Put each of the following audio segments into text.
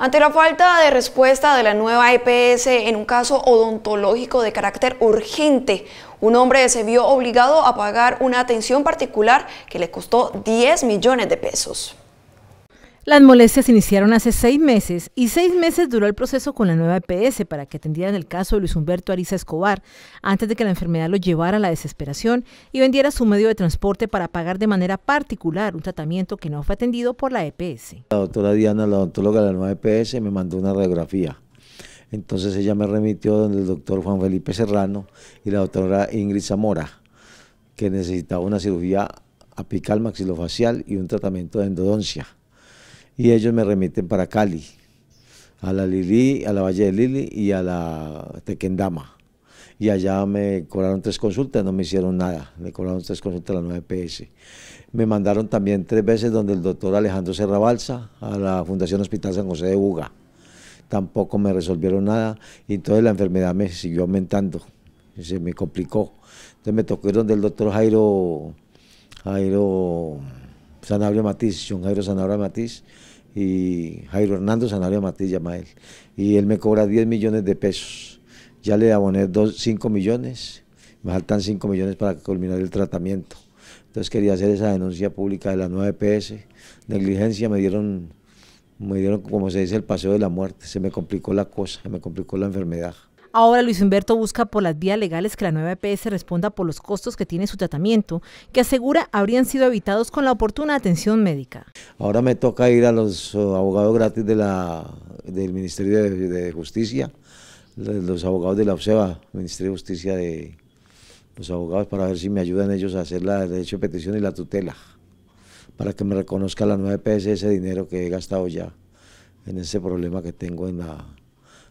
Ante la falta de respuesta de la nueva EPS en un caso odontológico de carácter urgente, un hombre se vio obligado a pagar una atención particular que le costó 10 millones de pesos. Las molestias iniciaron hace seis meses y seis meses duró el proceso con la nueva EPS para que atendieran el caso de Luis Humberto Ariza Escobar antes de que la enfermedad lo llevara a la desesperación y vendiera su medio de transporte para pagar de manera particular un tratamiento que no fue atendido por la EPS. La doctora Diana, la odontóloga de la nueva EPS, me mandó una radiografía. Entonces ella me remitió donde el doctor Juan Felipe Serrano y la doctora Ingrid Zamora, que necesitaba una cirugía apical maxilofacial y un tratamiento de endodoncia y ellos me remiten para Cali, a la Lili, a la Valle de Lili y a la Tequendama. Y allá me cobraron tres consultas, no me hicieron nada, me cobraron tres consultas a la 9PS. Me mandaron también tres veces donde el doctor Alejandro Serra a la Fundación Hospital San José de Buga. Tampoco me resolvieron nada y entonces la enfermedad me siguió aumentando, se me complicó. Entonces me tocó ir donde el doctor Jairo, Jairo Matiz, Jairo Sanabria Matiz, y Jairo Hernando Sanario Matiz llama él. Y él me cobra 10 millones de pesos. Ya le aboné 5 millones, me faltan 5 millones para culminar el tratamiento. Entonces quería hacer esa denuncia pública de la nueva e PS Negligencia, me dieron, me dieron, como se dice, el paseo de la muerte. Se me complicó la cosa, se me complicó la enfermedad. Ahora Luis Humberto busca por las vías legales que la nueva EPS responda por los costos que tiene su tratamiento, que asegura habrían sido evitados con la oportuna atención médica. Ahora me toca ir a los eh, abogados gratis del Ministerio de, Justicia, los abogados de la OSEBA, Ministerio de Justicia de los abogados, para ver si me ayudan ellos a hacer la derecho de petición y la tutela, para que me reconozca la nueva EPS ese dinero que he gastado ya en ese problema que tengo en la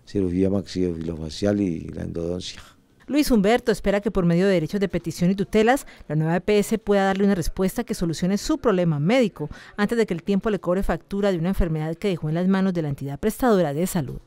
cirugía maxilofacial y la endodoncia. Luis Humberto espera que por medio de derechos de petición y tutelas, la nueva EPS pueda darle una respuesta que solucione su problema médico antes de que el tiempo le cobre factura de una enfermedad que dejó en las manos de la entidad prestadora de salud.